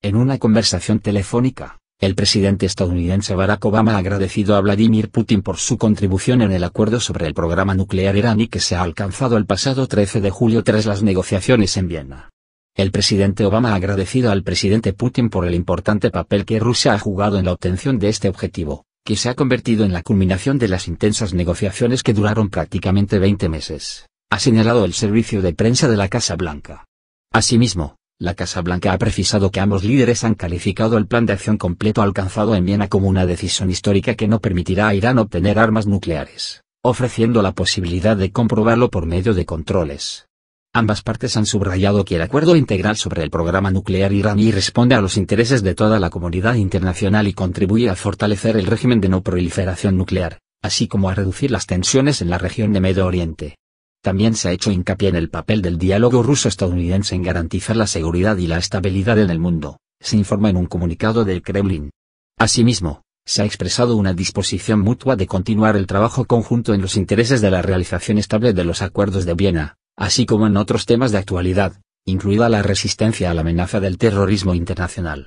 En una conversación telefónica, el presidente estadounidense Barack Obama ha agradecido a Vladimir Putin por su contribución en el acuerdo sobre el programa nuclear iraní que se ha alcanzado el pasado 13 de julio tras las negociaciones en Viena. El presidente Obama ha agradecido al presidente Putin por el importante papel que Rusia ha jugado en la obtención de este objetivo, que se ha convertido en la culminación de las intensas negociaciones que duraron prácticamente 20 meses, ha señalado el servicio de prensa de la Casa Blanca. Asimismo, la Casa Blanca ha precisado que ambos líderes han calificado el plan de acción completo alcanzado en Viena como una decisión histórica que no permitirá a Irán obtener armas nucleares, ofreciendo la posibilidad de comprobarlo por medio de controles. Ambas partes han subrayado que el acuerdo integral sobre el programa nuclear iraní responde a los intereses de toda la comunidad internacional y contribuye a fortalecer el régimen de no proliferación nuclear, así como a reducir las tensiones en la región de Medio Oriente. También se ha hecho hincapié en el papel del diálogo ruso-estadounidense en garantizar la seguridad y la estabilidad en el mundo, se informa en un comunicado del Kremlin. Asimismo, se ha expresado una disposición mutua de continuar el trabajo conjunto en los intereses de la realización estable de los acuerdos de Viena, así como en otros temas de actualidad, incluida la resistencia a la amenaza del terrorismo internacional.